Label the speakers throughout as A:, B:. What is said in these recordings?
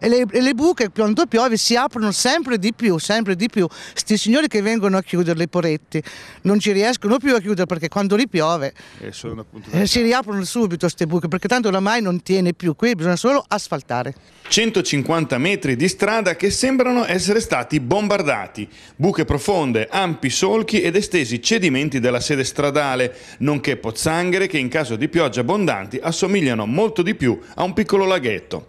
A: E le, e le, buche quando piove si aprono sempre di più, sempre di più. Sti signori che vengono a chiuderli i poretti non ci riescono più a chiudere perché quando ripiove eh, eh si riaprono subito queste buche perché tanto oramai non tiene più, qui bisogna solo asfaltare.
B: 150 metri di strada che sembrano essere stati bombardati, buche profonde, ampi solchi ed estesi cedimenti della sede stradale, nonché pozzanghere che in caso di pioggia abbondanti assomigliano molto di più a un piccolo laghetto.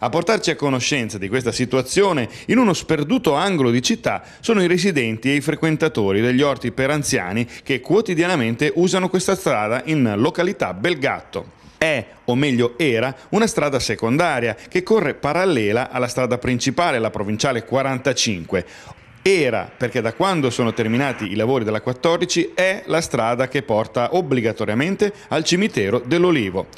B: A portarci a conoscenza di questa situazione in uno sperduto angolo di città sono i residenti e i frequentatori degli orti per anziani che quotidianamente usano questa strada in località Belgatto. È, o meglio era, una strada secondaria che corre parallela alla strada principale, la provinciale 45 era, perché da quando sono terminati i lavori della 14 è la strada che porta obbligatoriamente al cimitero dell'Olivo.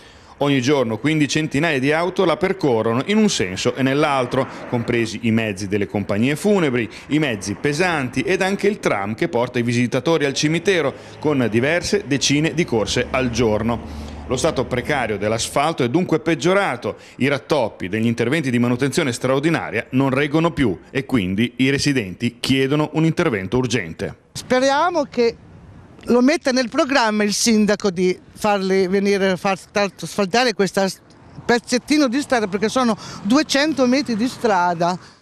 B: Ogni giorno quindi centinaia di auto la percorrono in un senso e nell'altro, compresi i mezzi delle compagnie funebri, i mezzi pesanti ed anche il tram che porta i visitatori al cimitero con diverse decine di corse al giorno. Lo stato precario dell'asfalto è dunque peggiorato, i rattoppi degli interventi di manutenzione straordinaria non reggono più e quindi i residenti chiedono un intervento urgente.
A: Speriamo che lo metta nel programma il sindaco di farli venire a far asfaltare questo pezzettino di strada perché sono 200 metri di strada.